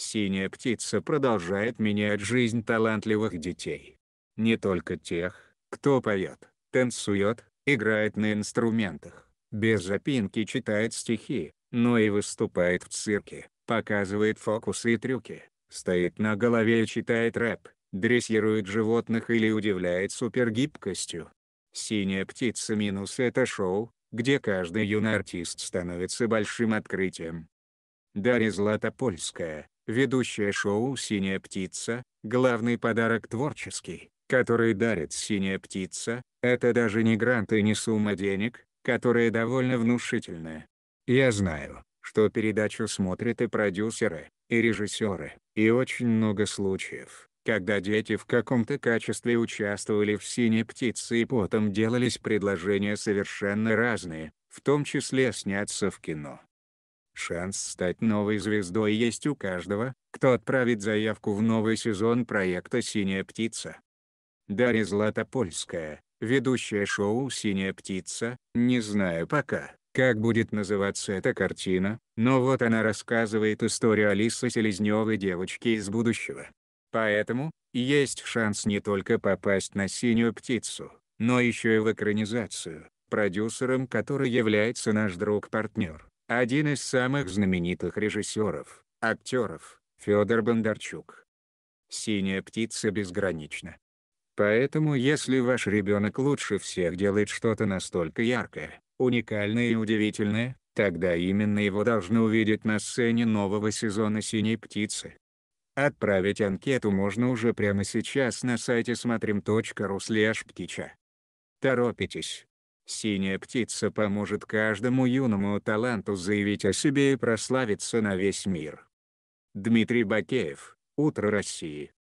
синяя птица продолжает менять жизнь талантливых детей. Не только тех, кто поет, танцует, играет на инструментах, без запинки читает стихи, но и выступает в цирке, показывает фокусы и трюки, стоит на голове и читает рэп, дрессирует животных или удивляет супергибкостью. «Синяя птица минус» — это шоу, где каждый юный артист становится большим открытием. Дарья Златопольская, ведущая шоу «Синяя птица», главный подарок творческий, который дарит «Синяя птица», это даже не грант и не сумма денег, которая довольно внушительная. Я знаю, что передачу смотрят и продюсеры, и режиссеры, и очень много случаев, когда дети в каком-то качестве участвовали в «Синей птице» и потом делались предложения совершенно разные, в том числе сняться в кино. Шанс стать новой звездой есть у каждого, кто отправит заявку в новый сезон проекта «Синяя птица». Дарья Златопольская, ведущая шоу «Синяя птица», не знаю пока, как будет называться эта картина, но вот она рассказывает историю Алисы Селезневой девочки из будущего. Поэтому, есть шанс не только попасть на «Синюю птицу», но еще и в экранизацию, продюсером которой является наш друг-партнер один из самых знаменитых режиссеров, актеров, Федор Бондарчук. Синяя птица безгранична. Поэтому если ваш ребенок лучше всех делает что-то настолько яркое, уникальное и удивительное, тогда именно его должны увидеть на сцене нового сезона «Синей птицы». Отправить анкету можно уже прямо сейчас на сайте смотрим.ру слэш птича. Торопитесь. Синяя птица поможет каждому юному таланту заявить о себе и прославиться на весь мир. Дмитрий Бакеев, «Утро России».